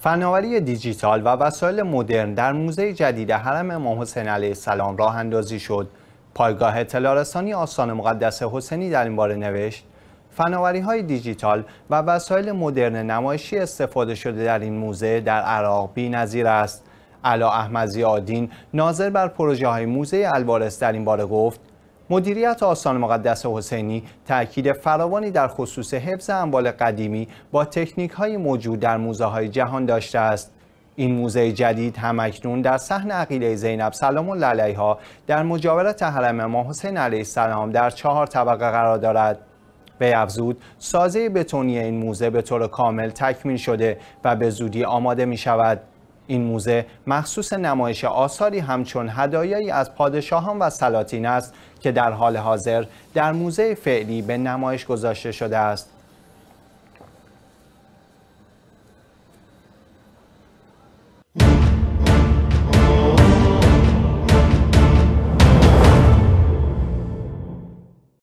فناوری دیجیتال و وسایل مدرن در موزه جدید حرم امام حسین علیه السلام راه اندازی شد. پایگاه تلارستانی آستان مقدس حسینی در این باره نوشت فناوری های دیجیتال و وسایل مدرن نمایشی استفاده شده در این موزه در عراق بی نظیر است. علا احمد زیادین ناظر بر پروژه های موزه الوارث در این باره گفت مدیریت آستان مقدس حسینی تاکید فراوانی در خصوص حفظ اموال قدیمی با تکنیک های موجود در موزه های جهان داشته است این موزه جدید همکنون در صحن عقیله زینب سلام الله ها در مجاورت حرم امام حسین علیه السلام در چهار طبقه قرار دارد به افزود سازه بتونی این موزه به طور کامل تکمیل شده و به زودی آماده می شود این موزه مخصوص نمایش آثاری همچون هدایایی از پادشاهان و سلاطین است که در حال حاضر در موزه فعلی به نمایش گذاشته شده است